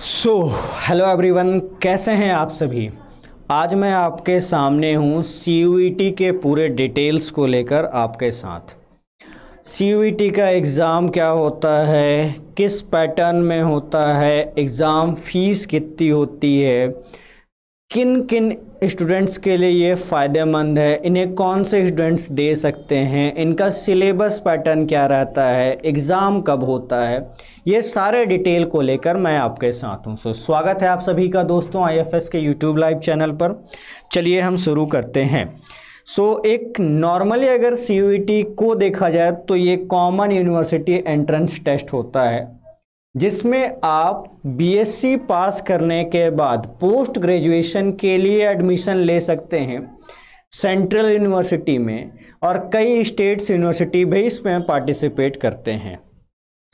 so hello everyone कैसे हैं आप सभी आज मैं आपके सामने हूँ सी e के पूरे डिटेल्स को लेकर आपके साथ सी e का एग्ज़ाम क्या होता है किस पैटर्न में होता है एग्ज़ाम फ़ीस कितनी होती है किन किन स्टूडेंट्स के लिए ये फ़ायदेमंद है इन्हें कौन से स्टूडेंट्स दे सकते हैं इनका सिलेबस पैटर्न क्या रहता है एग्ज़ाम कब होता है ये सारे डिटेल को लेकर मैं आपके साथ हूँ सो स्वागत है आप सभी का दोस्तों आईएफएस के यूट्यूब लाइव चैनल पर चलिए हम शुरू करते हैं सो so, एक नॉर्मली अगर सी e को देखा जाए तो ये कॉमन यूनिवर्सिटी एंट्रेंस टेस्ट होता है जिसमें आप बीएससी पास करने के बाद पोस्ट ग्रेजुएशन के लिए एडमिशन ले सकते हैं सेंट्रल यूनिवर्सिटी में और कई स्टेट्स यूनिवर्सिटी भी इसमें पार्टिसिपेट करते हैं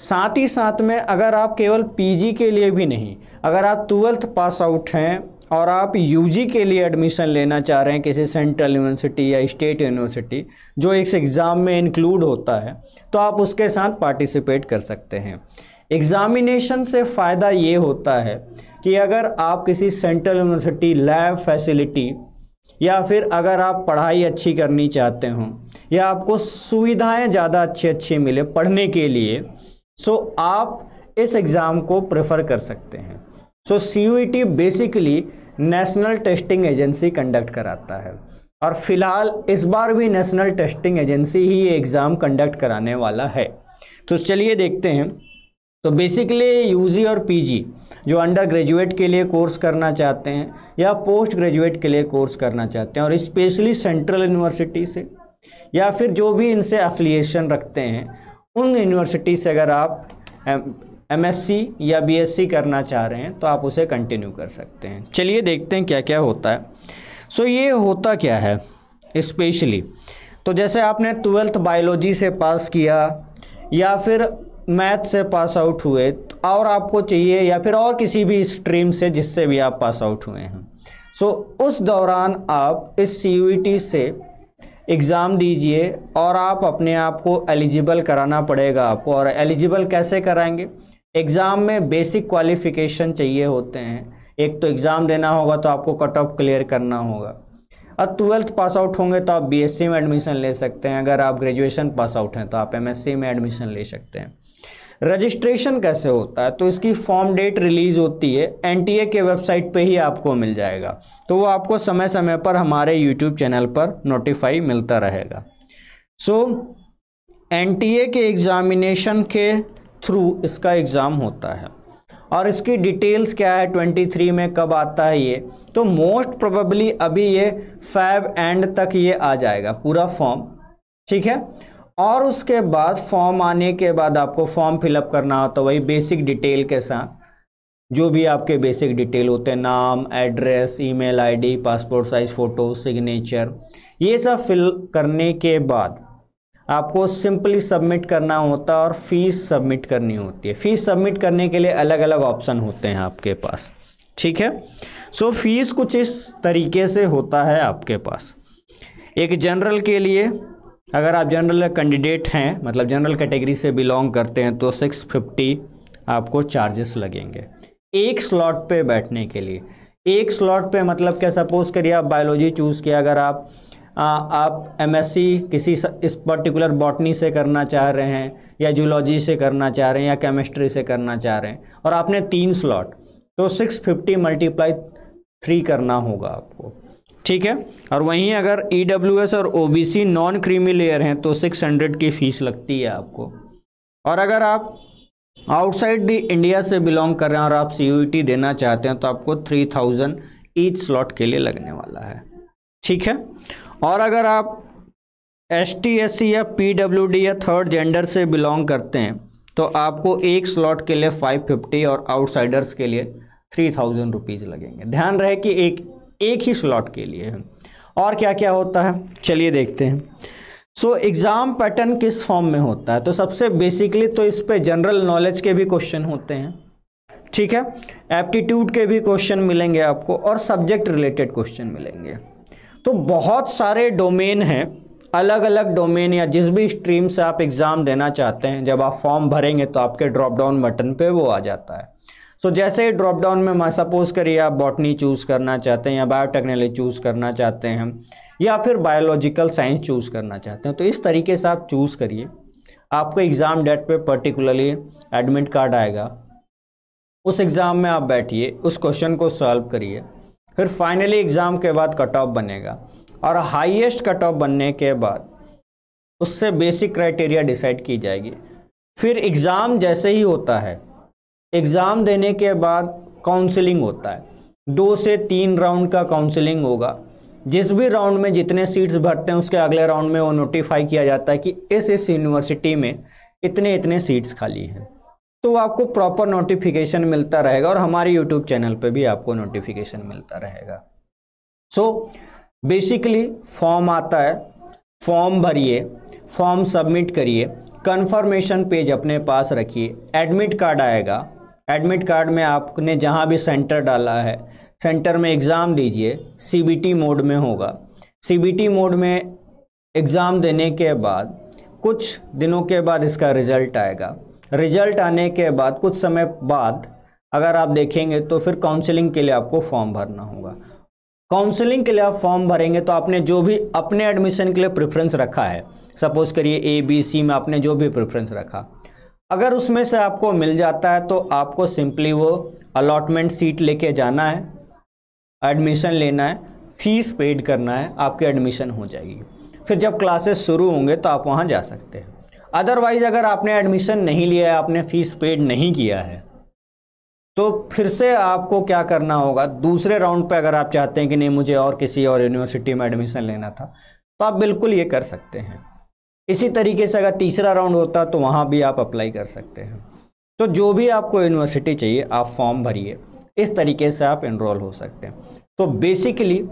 साथ ही साथ में अगर आप केवल पीजी के लिए भी नहीं अगर आप ट्वेल्थ पास आउट हैं और आप यूजी के लिए एडमिशन लेना चाह रहे हैं किसी सेंट्रल यूनिवर्सिटी या स्टेट यूनिवर्सिटी जो इस एग्ज़ाम में इंक्लूड होता है तो आप उसके साथ पार्टिसिपेट कर सकते हैं एग्ज़ामिनेशन से फ़ायदा ये होता है कि अगर आप किसी सेंट्रल यूनिवर्सिटी लैब फैसिलिटी या फिर अगर आप पढ़ाई अच्छी करनी चाहते हो या आपको सुविधाएं ज़्यादा अच्छी अच्छी मिले पढ़ने के लिए सो आप इस एग्ज़ाम को प्रेफर कर सकते हैं so see basically National Testing Agency conduct कराता है और फिलहाल इस बार भी नेशनल टेस्टिंग एजेंसी ही ये एग्ज़ाम कंडक्ट कराने वाला है तो चलिए देखते हैं तो बेसिकली यूजी और पीजी जो अंडर ग्रेजुएट के लिए कोर्स करना चाहते हैं या पोस्ट ग्रेजुएट के लिए कोर्स करना चाहते हैं और स्पेशली सेंट्रल यूनिवर्सिटी से या फिर जो भी इनसे एफिलिएशन रखते हैं उन यूनिवर्सिटी से अगर आप एम या बी करना चाह रहे हैं तो आप उसे कंटिन्यू कर सकते हैं चलिए देखते हैं क्या क्या होता है सो so, ये होता क्या है स्पेशली तो जैसे आपने ट्वेल्थ बायोलॉजी से पास किया या फिर मैथ से पास आउट हुए तो और आपको चाहिए या फिर और किसी भी स्ट्रीम से जिससे भी आप पास आउट हुए हैं सो so, उस दौरान आप इस सी e से एग्ज़ाम दीजिए और आप अपने आप को एलिजिबल कराना पड़ेगा आपको और एलिजिबल कैसे कराएंगे एग्ज़ाम में बेसिक क्वालिफ़िकेशन चाहिए होते हैं एक तो एग्ज़ाम देना होगा तो आपको कट ऑफ क्लियर करना होगा और ट्वेल्थ पास आउट होंगे तो आप बीएससी e में एडमिशन ले सकते हैं अगर आप ग्रेजुएशन पास आउट हैं तो आप एमएससी e में एडमिशन ले सकते हैं रजिस्ट्रेशन कैसे होता है तो इसकी फॉर्म डेट रिलीज होती है एनटीए के वेबसाइट पे ही आपको मिल जाएगा तो वो आपको समय समय पर हमारे यूट्यूब चैनल पर नोटिफाई मिलता रहेगा सो so, एनटीए के एग्ज़ामिनेशन के थ्रू इसका एग्ज़ाम होता है और इसकी डिटेल्स क्या है 23 में कब आता है ये तो मोस्ट प्रोबेबली अभी ये फैब एंड तक ये आ जाएगा पूरा फॉर्म ठीक है और उसके बाद फॉर्म आने के बाद आपको फॉर्म फिलअप करना होता तो वही बेसिक डिटेल के साथ जो भी आपके बेसिक डिटेल होते हैं नाम address email ID passport size photo signature ये सब फिल करने के बाद आपको सिंपली सबमिट करना होता है और फीस सबमिट करनी होती है फीस सबमिट करने के लिए अलग अलग ऑप्शन होते हैं आपके पास ठीक है सो फीस कुछ इस तरीके से होता है आपके पास एक जनरल के लिए अगर आप जनरल कैंडिडेट हैं मतलब जनरल कैटेगरी से बिलोंग करते हैं तो सिक्स फिफ्टी आपको चार्जेस लगेंगे एक स्लॉट पे बैठने के लिए एक स्लॉट पे मतलब क्या सपोज करिए आप बायोलॉजी चूज़ किया अगर आप आप एमएससी किसी इस पर्टिकुलर बॉटनी से करना चाह रहे हैं या जूलॉजी से करना चाह रहे हैं या केमिस्ट्री से करना चाह रहे हैं और आपने तीन स्लॉट तो 650 फिफ्टी मल्टीप्लाई थ्री करना होगा आपको ठीक है और वहीं अगर ई e और ओ नॉन क्रीमी लेयर हैं तो 600 की फ़ीस लगती है आपको और अगर आप आउटसाइड दी इंडिया से बिलोंग कर रहे हैं और आप सी e देना चाहते हैं तो आपको थ्री थाउजेंड ईच स्लॉट के लिए लगने वाला है ठीक है और अगर आप एस टी एस सी या पी डब्ल्यू डी या थर्ड जेंडर से बिलोंग करते हैं तो आपको एक स्लॉट के लिए फाइव फिफ्टी और आउटसाइडर्स के लिए थ्री थाउजेंड रुपीज़ लगेंगे ध्यान रहे कि एक एक ही स्लॉट के लिए है और क्या क्या होता है चलिए देखते हैं सो एग्ज़ाम पैटर्न किस फॉर्म में होता है तो सबसे बेसिकली तो इस पर जनरल नॉलेज के भी क्वेश्चन होते हैं ठीक है एप्टीट्यूड के भी क्वेश्चन मिलेंगे आपको और सब्जेक्ट रिलेटेड क्वेश्चन मिलेंगे तो बहुत सारे डोमेन हैं अलग अलग डोमेन या जिस भी स्ट्रीम से आप एग्ज़ाम देना चाहते हैं जब आप फॉर्म भरेंगे तो आपके ड्रॉप डाउन बटन पे वो आ जाता है सो so, जैसे ड्रॉप डाउन में सपोज़ करिए आप बॉटनी चूज़ करना चाहते हैं या बायोटेक्नोलॉजी चूज़ करना चाहते हैं या फिर बायोलॉजिकल साइंस चूज़ करना चाहते हैं तो इस तरीके से आप चूज़ करिए आपको एग्ज़ाम डेट पे पर्टिकुलरली एडमिट कार्ड आएगा उस एग्ज़ाम में आप बैठिए उस क्वेश्चन को सॉल्व करिए फिर फाइनली एग्ज़ाम के बाद कट ऑफ बनेगा और हाईएस्ट कट ऑफ बनने के बाद उससे बेसिक क्राइटेरिया डिसाइड की जाएगी फिर एग्ज़ाम जैसे ही होता है एग्ज़ाम देने के बाद काउंसलिंग होता है दो से तीन राउंड का काउंसलिंग होगा जिस भी राउंड में जितने सीट्स भरते हैं उसके अगले राउंड में वो नोटिफाई किया जाता है कि इस इस यूनिवर्सिटी में इतने इतने सीट्स खाली हैं तो आपको प्रॉपर नोटिफिकेशन मिलता रहेगा और हमारे यूट्यूब चैनल पे भी आपको नोटिफिकेशन मिलता रहेगा सो बेसिकली फॉर्म आता है फॉर्म भरिए फॉर्म सबमिट करिए कन्फर्मेशन पेज अपने पास रखिए एडमिट कार्ड आएगा एडमिट कार्ड में आपने जहाँ भी सेंटर डाला है सेंटर में एग्ज़ाम दीजिए सीबीटी मोड में होगा सीबीटी मोड में एग्ज़ाम देने के बाद कुछ दिनों के बाद इसका रिज़ल्ट आएगा रिजल्ट आने के बाद कुछ समय बाद अगर आप देखेंगे तो फिर काउंसलिंग के लिए आपको फॉर्म भरना होगा काउंसलिंग के लिए आप फॉर्म भरेंगे तो आपने जो भी अपने एडमिशन के लिए प्रेफरेंस रखा है सपोज करिए ए बी सी में आपने जो भी प्रेफरेंस रखा अगर उसमें से आपको मिल जाता है तो आपको सिंपली वो अलॉटमेंट सीट लेके जाना है एडमिशन लेना है फीस पेड करना है आपकी एडमिशन हो जाएगी फिर जब क्लासेस शुरू होंगे तो आप वहाँ जा सकते हैं अदरवाइज़ अगर आपने एडमिशन नहीं लिया है आपने फ़ीस पेड नहीं किया है तो फिर से आपको क्या करना होगा दूसरे राउंड पे अगर आप चाहते हैं कि नहीं मुझे और किसी और यूनिवर्सिटी में एडमिशन लेना था तो आप बिल्कुल ये कर सकते हैं इसी तरीके से अगर तीसरा राउंड होता तो वहाँ भी आप अप्लाई कर सकते हैं तो जो भी आपको यूनिवर्सिटी चाहिए आप फॉर्म भरिए इस तरीके से आप इनरोल हो सकते हैं तो बेसिकली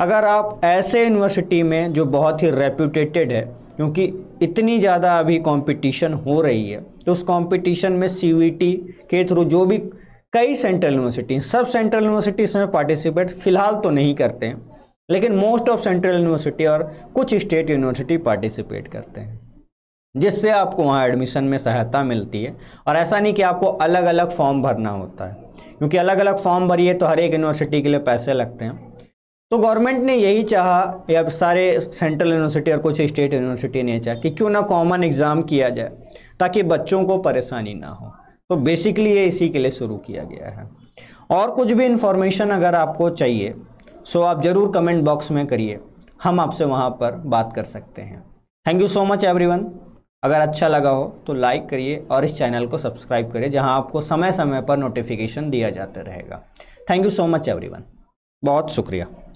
अगर आप ऐसे यूनिवर्सिटी में जो बहुत ही रेप्यूटेटेड है क्योंकि इतनी ज़्यादा अभी कंपटीशन हो रही है तो उस कंपटीशन में सी के थ्रू जो भी कई सेंट्रल यूनिवर्सिटी सब सेंट्रल यूनिवर्सिटी इसमें पार्टिसिपेट फिलहाल तो नहीं करते हैं लेकिन मोस्ट ऑफ सेंट्रल यूनिवर्सिटी और कुछ स्टेट यूनिवर्सिटी पार्टिसिपेट करते हैं जिससे आपको वहाँ एडमिशन में सहायता मिलती है और ऐसा नहीं कि आपको अलग अलग फॉर्म भरना होता है क्योंकि अलग अलग फॉर्म भरिए तो हर एक यूनिवर्सिटी के लिए पैसे लगते हैं तो गवर्नमेंट ने यही चाहा या सारे सेंट्रल यूनिवर्सिटी और कुछ स्टेट यूनिवर्सिटी ने चाहा कि क्यों ना कॉमन एग्ज़ाम किया जाए ताकि बच्चों को परेशानी ना हो तो बेसिकली ये इसी के लिए शुरू किया गया है और कुछ भी इन्फॉर्मेशन अगर आपको चाहिए सो आप ज़रूर कमेंट बॉक्स में करिए हम आपसे वहाँ पर बात कर सकते हैं thank you so much every अगर अच्छा लगा हो तो लाइक करिए और इस चैनल को सब्सक्राइब करिए जहाँ आपको समय समय पर नोटिफिकेशन दिया जाता रहेगा thank you so much every बहुत शुक्रिया